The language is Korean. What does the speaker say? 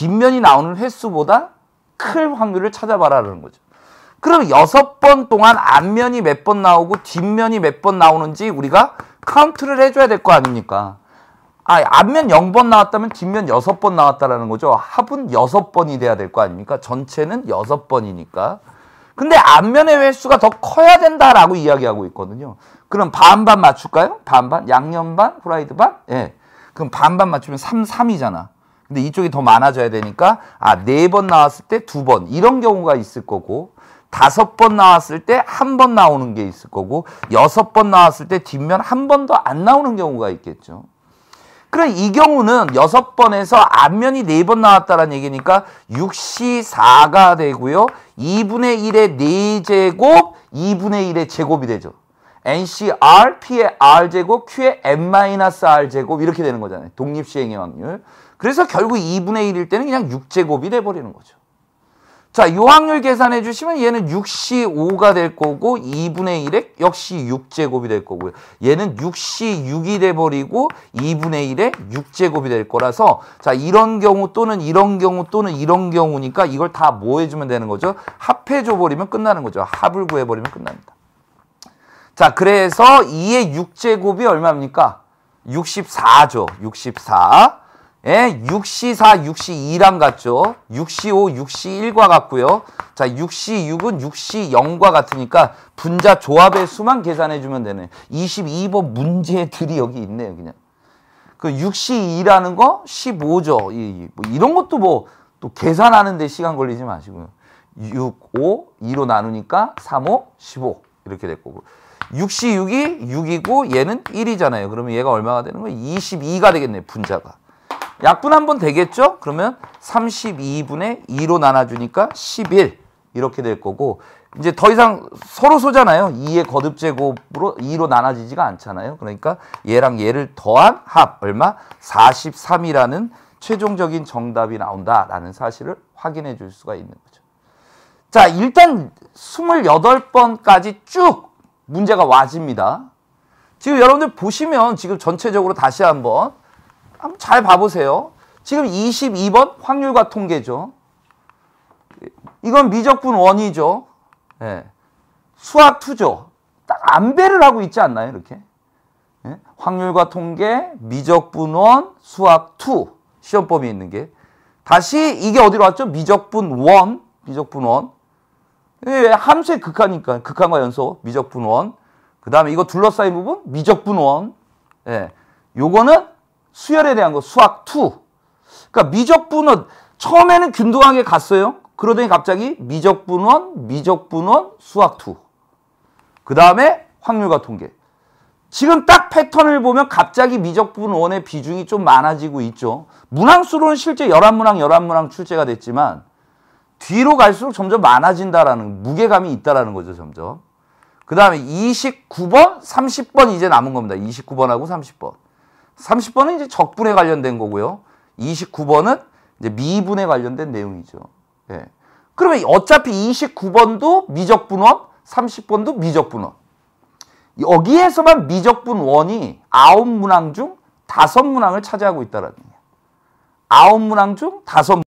뒷면이 나오는 횟수보다 클 확률을 찾아봐라라는 거죠. 그럼 여섯 번 동안 앞면이 몇 번 나오고 뒷면이 몇 번 나오는지 우리가 카운트를 해줘야 될 거 아닙니까? 아, 앞면 0번 나왔다면 뒷면 6번 나왔다라는 거죠. 합은 6번이 돼야 될 거 아닙니까? 전체는 6번이니까. 근데 앞면의 횟수가 더 커야 된다라고 이야기하고 있거든요. 그럼 반반 맞출까요? 반반? 양념 반? 후라이드 반? 예. 그럼 반반 맞추면 3, 3이잖아. 근데 이쪽이 더 많아져야 되니까 아 네 번 나왔을 때 두 번 이런 경우가 있을 거고 다섯 번 나왔을 때 한 번 나오는 게 있을 거고 여섯 번 나왔을 때 뒷면 한번도안 나오는 경우가 있겠죠. 그럼 이 경우는 여섯 번에서 앞면이 네 번 나왔다는 얘기니까 64가 되고요. 2분의 1의 4제곱, 2분의 1의 제곱이 되죠. NCR, P의 R제곱, Q의 M-R제곱 이렇게 되는 거잖아요. 독립시행의 확률. 그래서 결국 2분의 1일 때는 그냥 6제곱이 돼버리는 거죠. 자, 요 확률 계산해 주시면 얘는 65가 될 거고 2분의 1에 역시 6제곱이 될 거고요. 얘는 66이 돼버리고 2분의 1에 6제곱이 될 거라서 자, 이런 경우 또는 이런 경우 또는 이런 경우니까 이걸 다 뭐 해주면 되는 거죠? 합해줘버리면 끝나는 거죠. 합을 구해버리면 끝납니다. 자, 그래서 2의 6제곱이 얼마입니까? 64죠. 64. 예, 64, 62랑 같죠. 65, 61과 같고요. 자, 66은 60과 같으니까 분자 조합의 수만 계산해 주면 되네. 22번 문제들이 여기 있네요, 그냥. 그 62라는 거 15죠. 이, 뭐 이런 것도 뭐 또 계산하는 데 시간 걸리지 마시고요. 6, 5, 2로 나누니까 3, 5, 15 이렇게 될 거고. 66이 6이고 얘는 1이잖아요. 그러면 얘가 얼마가 되는 거예요? 22가 되겠네요. 분자가. 약분 한 번 되겠죠? 그러면 32분의 2로 나눠주니까 11 이렇게 될 거고 이제 더 이상 서로 소잖아요. 2의 거듭제곱으로 2로 나눠지지가 않잖아요. 그러니까 얘랑 얘를 더한 합 얼마? 43이라는 최종적인 정답이 나온다라는 사실을 확인해 줄 수가 있는 거죠. 자, 일단 28번까지 쭉 문제가 와집니다. 지금 여러분들 보시면 지금 전체적으로 다시 한번 한번 잘 봐보세요. 지금 22번 확률과 통계죠. 이건 미적분 원이죠. 예. 수학 투죠. 딱 안배를 하고 있지 않나요? 이렇게. 예? 확률과 통계, 미적분원, 수학 투 시험 범위에 있는 게 다시 이게 어디로 왔죠? 미적분 원, 미적분 원. 예, 예 함수의 극하니까 극한과 연소 미적분원 그 다음에 이거 둘러싸인 부분 미적분원 예, 요거는 수열에 대한 거 수학 2 그러니까 미적분원 처음에는 균등하게 갔어요 그러더니 갑자기 미적분원 미적분원 수학 2그 다음에 확률과 통계 지금 딱 패턴을 보면 갑자기 미적분원의 비중이 좀 많아지고 있죠 문항수로는 실제 11문항 11문항 출제가 됐지만 뒤로 갈수록 점점 많아진다라는 무게감이 있다라는 거죠, 점점. 그 다음에 29번, 30번 이제 남은 겁니다. 29번하고 30번. 30번은 이제 적분에 관련된 거고요. 29번은 이제 미분에 관련된 내용이죠. 예. 그러면 어차피 29번도 미적분원, 30번도 미적분원. 여기에서만 미적분원이 9문항 중 5문항을 차지하고 있다라는 거예요. 9문항 중 5문항.